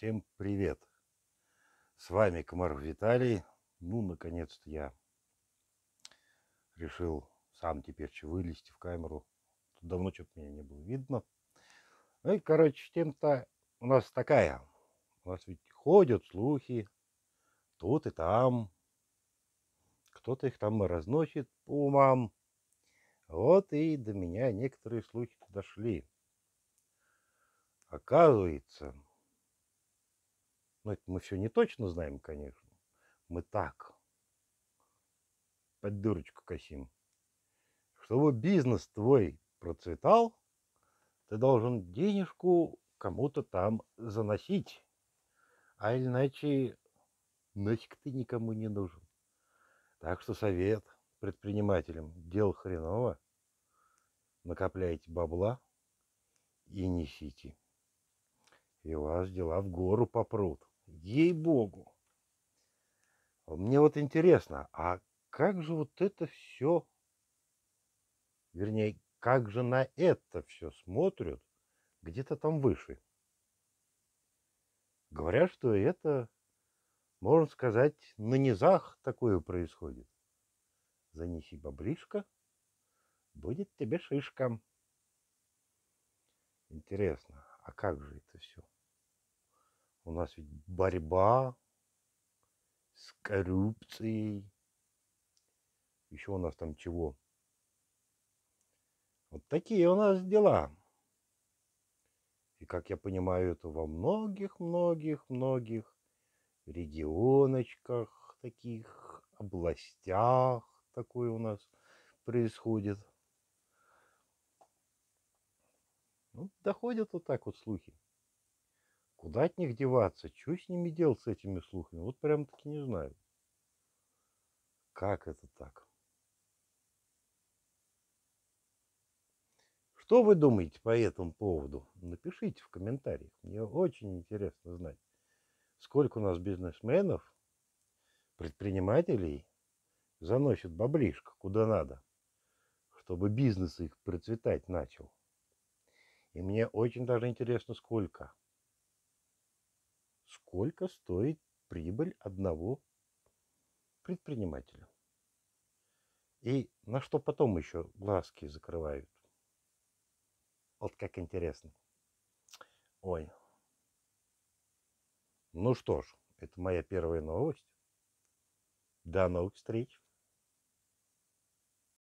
Всем привет! С вами Комаров Виталий. Ну, наконец-то я решил сам теперь что вылезти в камеру. Тут давно что-то меня не было видно. Ну и, короче, тем-то у нас такая. У нас ведь ходят слухи тут и там. Кто-то их там разносит по умам. Вот и до меня некоторые слухи дошли. Оказывается, но ну, это мы все не точно знаем, конечно. Мы так под дырочку косим. Чтобы бизнес твой процветал, ты должен денежку кому-то там заносить. А иначе носик ты никому не нужен. Так что совет предпринимателям. Дел хреново. Накопляйте бабла и несите. И у вас дела в гору попрут. Ей-богу. Мне вот интересно, а как же вот это все, вернее, как же на это все смотрят где-то там выше? Говорят, что это, можно сказать, на низах такое происходит. Занеси бобришка, будет тебе шишка. Интересно, а как же это все? У нас ведь борьба с коррупцией. Еще у нас там чего? Вот такие у нас дела. И, как я понимаю, это во многих-многих-многих регионочках, таких областях такое у нас происходит. Ну, доходят вот так вот слухи. Куда от них деваться? Что с ними делать, с этими слухами? Вот прям таки не знаю. Как это так? Что вы думаете по этому поводу? Напишите в комментариях. Мне очень интересно знать, сколько у нас бизнесменов, предпринимателей заносят баблишко куда надо, чтобы бизнес их процветать начал. И мне очень даже интересно, сколько сколько стоит прибыль одного предпринимателя. И на что потом еще глазки закрывают. Вот как интересно. Ой. Ну что ж, это моя первая новость. До новых встреч.